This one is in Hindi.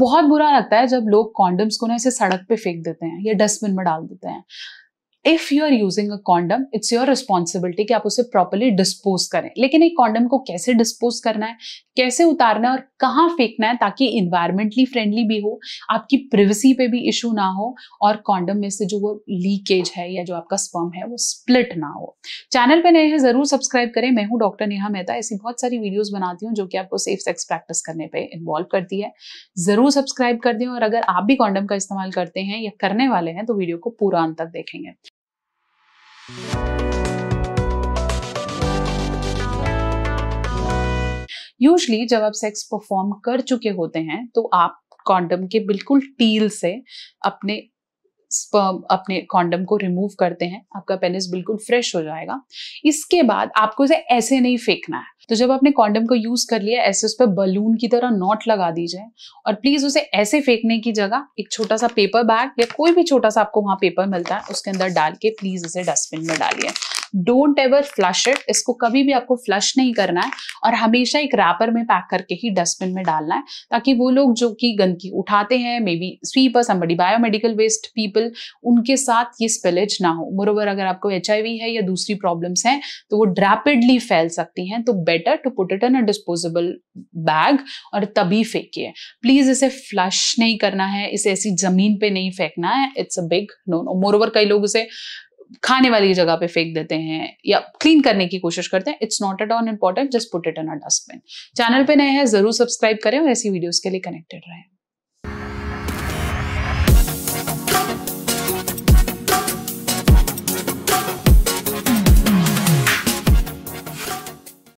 बहुत बुरा लगता है जब लोग कॉन्डम्स को ना ऐसे सड़क पे फेंक देते हैं या डस्टबिन में डाल देते हैं if you are using a condom it's your responsibility कि आप उसे प्रॉपरली डिस्पोज करें लेकिन एक कॉन्डम को कैसे डिस्पोज करना है कैसे उतारना है और कहाँ फेंकना है ताकि इन्वायरमेंटली फ्रेंडली भी हो आपकी प्रिवेसी पे भी इशू ना हो और कॉन्डम में से जो वो लीकेज है या जो आपका स्पर्म है वो स्प्लिट ना हो चैनल पे नए हैं जरूर सब्सक्राइब करें मैं हूँ डॉक्टर नेहा मेहता ऐसी बहुत सारी वीडियोज बनाती हूँ जो कि आपको सेफ सेक्स प्रैक्टिस करने पर इन्वॉल्व करती है जरूर सब्सक्राइब कर दें और अगर आप भी कॉन्डम का इस्तेमाल करते हैं या करने वाले हैं तो वीडियो को पूरा अंत तक देखेंगे यूजली जब आप सेक्स परफॉर्म कर चुके होते हैं तो आप कॉन्डम के बिल्कुल टील से अपने स्पर्म अपने कॉन्डम को रिमूव करते हैं आपका पेनिस बिल्कुल फ्रेश हो जाएगा इसके बाद आपको इसे ऐसे नहीं फेंकना है तो जब आपने कॉन्डम को यूज कर लिया ऐसे उस पर बलून की तरह नॉट लगा दीजिए और प्लीज उसे ऐसे फेंकने की जगह एक छोटा सा पेपर बैग या कोई भी छोटा सा आपको वहाँ पेपर मिलता है उसके अंदर डाल के प्लीज उसे डस्टबिन में डालिए डोंट एवर फ्लश इट इसको कभी भी आपको फ्लश नहीं करना है और हमेशा एक रैपर में पैक करके ही डस्टबिन में डालना है ताकि वो लोग जो कि गंदगी उठाते हैं maybe sweeper somebody biomedical waste people उनके साथ ये स्पिलेज ना हो मोरोवर अगर आपको एच है या दूसरी प्रॉब्लम्स हैं तो वो रैपिडली फैल सकती हैं तो better to put it in a disposable bag और तभी फेंकिए प्लीज इसे फ्लश नहीं करना है इसे ऐसी जमीन पे नहीं फेंकना है it's a big no no moreover कई लोग उसे खाने वाली जगह पे फेंक देते हैं या क्लीन करने की कोशिश करते हैं it's not at all important just put it in a dustbin channel पे नए हैं जरूर सब्सक्राइब करें और ऐसी वीडियोस के लिए कनेक्टेड रहें